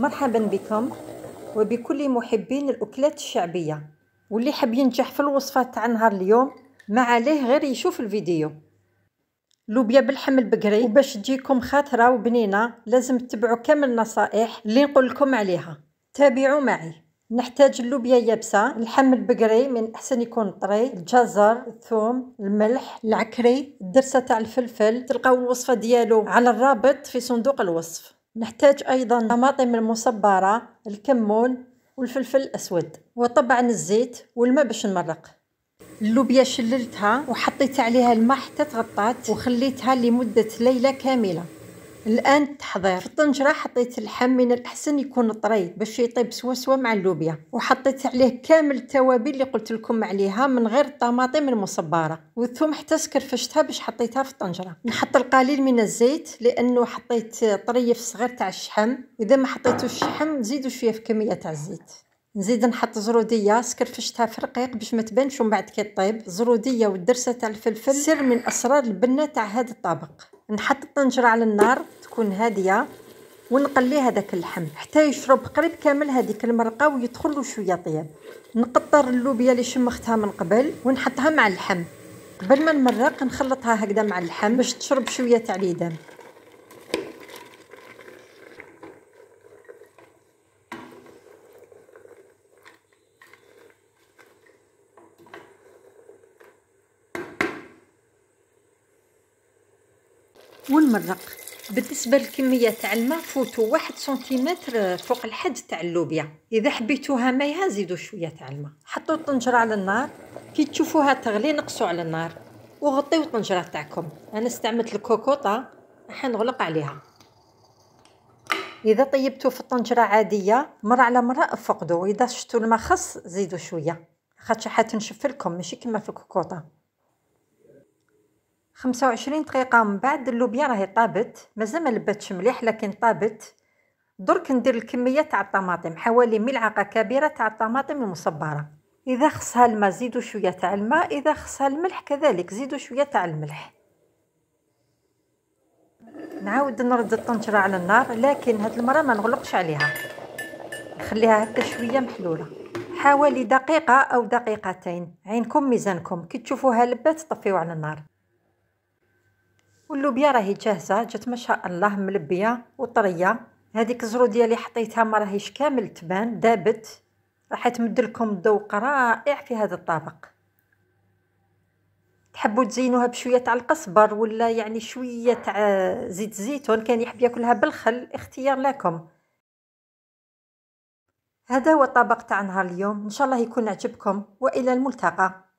مرحبا بكم وبكل محبين الأكلات الشعبية واللي حاب ينجح في الوصفة تاع نهار اليوم ما عليه غير يشوف الفيديو لوبيا بالحم البقري وباش تجيكم خاطرة وبنينة لازم تتبعوا كامل النصائح اللي نقول لكم عليها تابعوا معي نحتاج اللوبيا يابسة الحم البقري من أحسن يكون طري الجزر الثوم الملح العكري الدرسة تاع الفلفل تلقاو الوصفة ديالو على الرابط في صندوق الوصف نحتاج أيضا طماطم المصبرة الكمون والفلفل الأسود وطبعا الزيت والماء باش نمرق اللوبيا شللتها وحطيت عليها الماء حتى تغطات وخليتها لمدة ليلة كاملة الان التحضير في الطنجره حطيت اللحم من الاحسن يكون طري باش يطيب سوا سوا مع اللوبيا وحطيت عليه كامل التوابل اللي قلت لكم عليها من غير الطماطم المصبره والثوم حتى سكرفشتها باش حطيتها في الطنجره نحط القليل من الزيت لانه حطيت طريف صغير تاع الشحم اذا ما حطيتوش الشحم زيدوا شويه في كميه تاع الزيت نزيد نحط زروديه سكرفشتها في رقيق باش ما تبانش ومن بعد كي طيب زروديه والدرسه تاع الفلفل سر من اسرار البنه تاع هذا الطبق نحط الطنجره على النار تكون هاديه ونقلي هذاك اللحم حتى يشرب قريب كامل هذيك المرقه ويدخل له شويه طيب نقطر اللوبيا اللي شمختها من قبل ونحطها مع اللحم قبل ما نمرق نخلطها هكذا مع اللحم باش تشرب شويه تاع ونمرق بالنسبه للكميه تاع الماء فوتوا واحد سنتيمتر فوق الحد تاع اللوبيا اذا حبيتوها مايها زيدوا شويه تاع الماء حطوا الطنجره على النار كي تشوفوها تغلي نقصوا على النار وغطيو الطنجره تاعكم انا استعملت الكوكوطه راح نغلق عليها اذا طيبتو في الطنجره عاديه مره على مره افقدوا اذا شفتوا الماء خص زيدوا شويه خاطر حتنشف لكم ماشي كما في الكوكوطه خمسة وعشرين دقيقه من بعد اللوبيا راهي طابت مازال ما مليح لكن طابت درك ندير الكميه تاع الطماطم حوالي ملعقه كبيره تاع الطماطم المصبره اذا خصها الماء زيدوا شويه تاع الماء اذا خصها الملح كذلك زيدوا شويه تاع الملح نعاود نرد الطنجره على النار لكن هاد المره ما نغلقش عليها نخليها هكا شويه محلوله حوالي دقيقه او دقيقتين عينكم ميزانكم كي تشوفوها لبات طفيو على النار واللوبيا راهي جاهزه جات ما شاء الله ملبيه وطريه هذيك الزرو ديالي حطيتها ما راهيش كامل تبان دابت راح تمد لكم ذوق رائع في هذا الطبق تحبوا تزينوها بشويه تاع القزبر ولا يعني شويه تاع زيت الزيتون كان يحب ياكلها بالخل اختيار لكم هذا هو الطبق تاع نهار اليوم ان شاء الله يكون عجبكم والى الملتقى